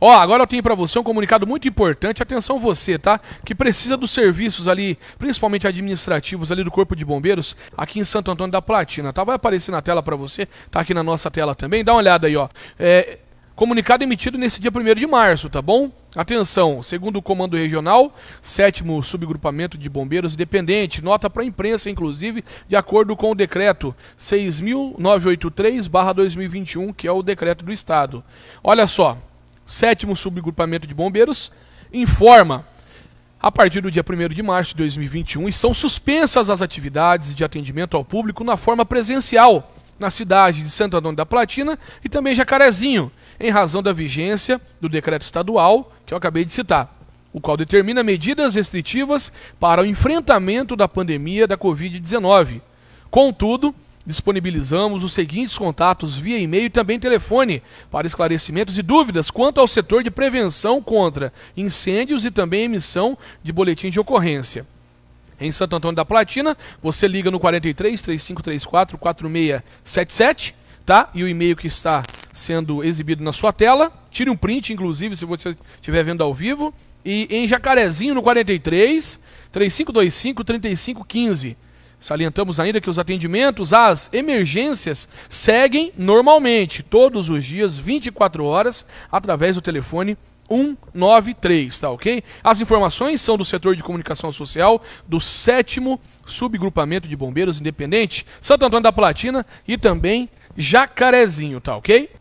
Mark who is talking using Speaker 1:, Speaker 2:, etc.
Speaker 1: Ó, agora eu tenho para você um comunicado muito importante. Atenção você, tá? Que precisa dos serviços ali, principalmente administrativos ali do Corpo de Bombeiros, aqui em Santo Antônio da Platina, tá? Vai aparecer na tela para você, tá aqui na nossa tela também. Dá uma olhada aí, ó. É, comunicado emitido nesse dia 1 de março, tá bom? Atenção, segundo o Comando Regional, sétimo subgrupamento de bombeiros dependente, nota para a imprensa, inclusive, de acordo com o decreto 6.983-2021, que é o decreto do Estado. Olha só, sétimo subgrupamento de bombeiros, informa a partir do dia 1 de março de 2021 estão suspensas as atividades de atendimento ao público na forma presencial na cidade de Santo Antônio da Platina e também Jacarezinho, em razão da vigência do decreto estadual que eu acabei de citar, o qual determina medidas restritivas para o enfrentamento da pandemia da Covid-19. Contudo, disponibilizamos os seguintes contatos via e-mail e também telefone para esclarecimentos e dúvidas quanto ao setor de prevenção contra incêndios e também emissão de boletim de ocorrência. Em Santo Antônio da Platina, você liga no 43 3534 4677, tá? E o e-mail que está sendo exibido na sua tela. Tire um print, inclusive, se você estiver vendo ao vivo. E em Jacarezinho, no 43 3525 3515. Salientamos ainda que os atendimentos às emergências seguem normalmente, todos os dias, 24 horas, através do telefone 193, tá ok? As informações são do setor de comunicação social do 7 Subgrupamento de Bombeiros Independente, Santo Antônio da Platina e também Jacarezinho, tá ok?